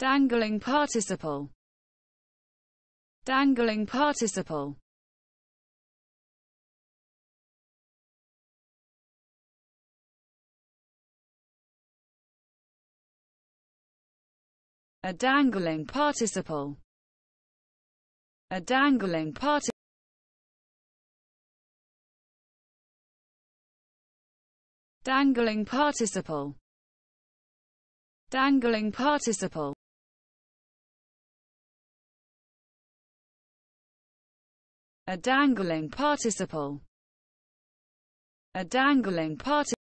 Dangling participle. Dangling participle. A dangling participle. A dangling participle. Dangling participle. Dangling participle. A dangling participle. A dangling participle.